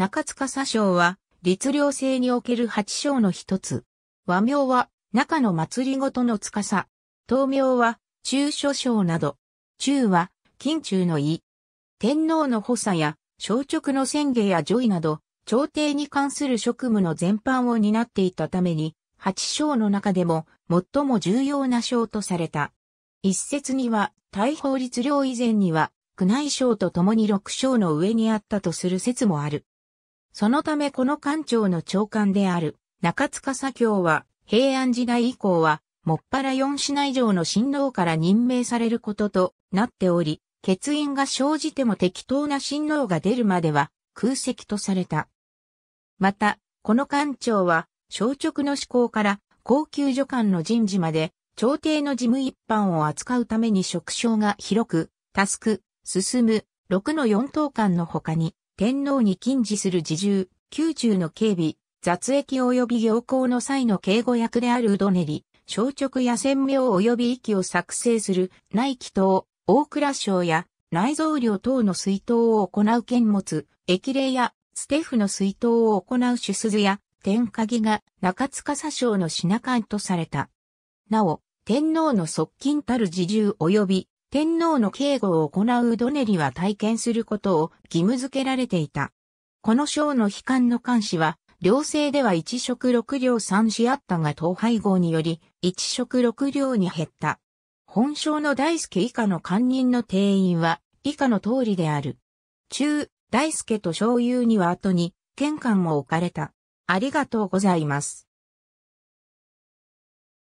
中塚佐将は、律令制における八章の一つ。和名は、中の祭りごとの司。東名は、中書将など。中は、近中の意。天皇の補佐や、小直の宣言や上位など、朝廷に関する職務の全般を担っていたために、八章の中でも最も重要な将とされた。一説には、大法律令以前には、宮内省と共に六章の上にあったとする説もある。そのためこの官庁の長官である中塚左京は平安時代以降はもっぱら4品以上の新郎から任命されることとなっており、欠員が生じても適当な新郎が出るまでは空席とされた。また、この官庁は、小直の施行から高級助官の人事まで、朝廷の事務一般を扱うために職掌が広く、タスク、進む、6の4等間の他に、天皇に禁止する自重、宮中の警備、雑役及び行行の際の警護役であるうどねり、小直や専名及び域を作成する内気等、大蔵省や内蔵量等の水筒を行う剣物、駅令やステフの水筒を行う主鈴や天鍵が中塚佐省の品官とされた。なお、天皇の側近たる自重及び天皇の警護を行うドネリは体験することを義務付けられていた。この章の悲観の監視は、両政では一食六両三子あったが統廃合により、一食六両に減った。本章の大輔以下の官人の定員は、以下の通りである。中、大輔と小友には後に、玄関も置かれた。ありがとうございます。